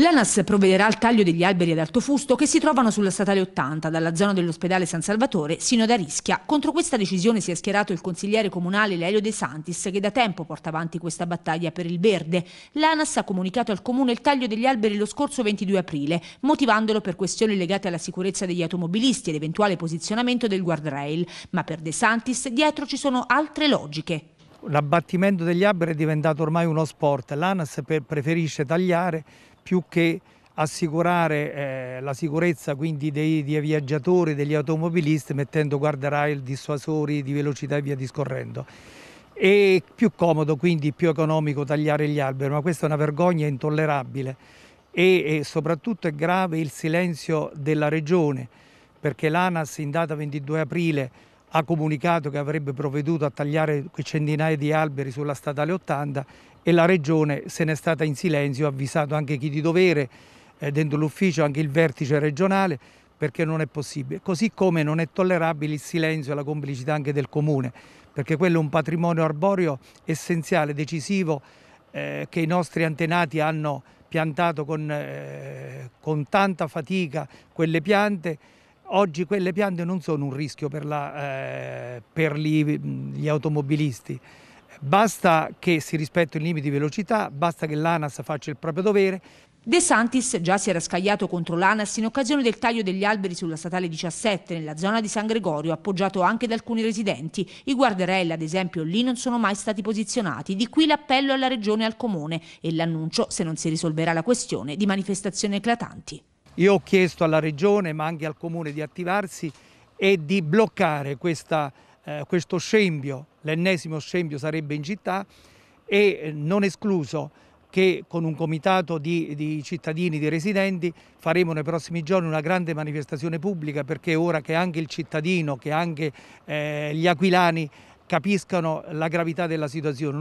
L'ANAS provvederà al taglio degli alberi ad alto fusto che si trovano sulla statale 80, dalla zona dell'ospedale San Salvatore sino ad Arischia. Contro questa decisione si è schierato il consigliere comunale Lelio De Santis, che da tempo porta avanti questa battaglia per il verde. L'ANAS ha comunicato al comune il taglio degli alberi lo scorso 22 aprile, motivandolo per questioni legate alla sicurezza degli automobilisti ed eventuale posizionamento del guardrail. Ma per De Santis dietro ci sono altre logiche. L'abbattimento degli alberi è diventato ormai uno sport. L'ANAS preferisce tagliare più che assicurare eh, la sicurezza quindi dei, dei, viaggiatori, degli automobilisti mettendo guardrail, dissuasori di velocità e via discorrendo. È più comodo quindi più economico tagliare gli alberi, ma questa è una vergogna intollerabile e, e soprattutto è grave il silenzio della regione perché l'ANAS in data 22 aprile ha comunicato che avrebbe provveduto a tagliare centinaia di alberi sulla statale 80 e la Regione se n'è stata in silenzio, ha avvisato anche chi di dovere eh, dentro l'ufficio, anche il vertice regionale, perché non è possibile. Così come non è tollerabile il silenzio e la complicità anche del Comune, perché quello è un patrimonio arborio essenziale, decisivo, eh, che i nostri antenati hanno piantato con, eh, con, tanta fatica quelle piante. Oggi quelle piante non sono un rischio per, la, eh, per gli, gli automobilisti. Basta che si rispettino il limite di velocità, basta che l'ANAS faccia il proprio dovere, De Santis già si era scagliato contro l'ANAS in occasione del taglio degli alberi sulla statale 17 nella zona di San Gregorio, appoggiato anche da alcuni residenti. I guarderelli, ad esempio, lì non sono mai stati posizionati. Di qui l'appello alla Regione e al Comune e l'annuncio, se non si risolverà la questione, di manifestazioni eclatanti. Io ho chiesto alla Regione, ma anche al Comune, di attivarsi e di bloccare questa eh, questo scempio, l'ennesimo scempio sarebbe in città e eh, non escluso che con un comitato di, di, cittadini, di residenti, faremo nei prossimi giorni una grande manifestazione pubblica perché ora che anche il cittadino, che anche eh, gli aquilani capiscano la gravità della situazione.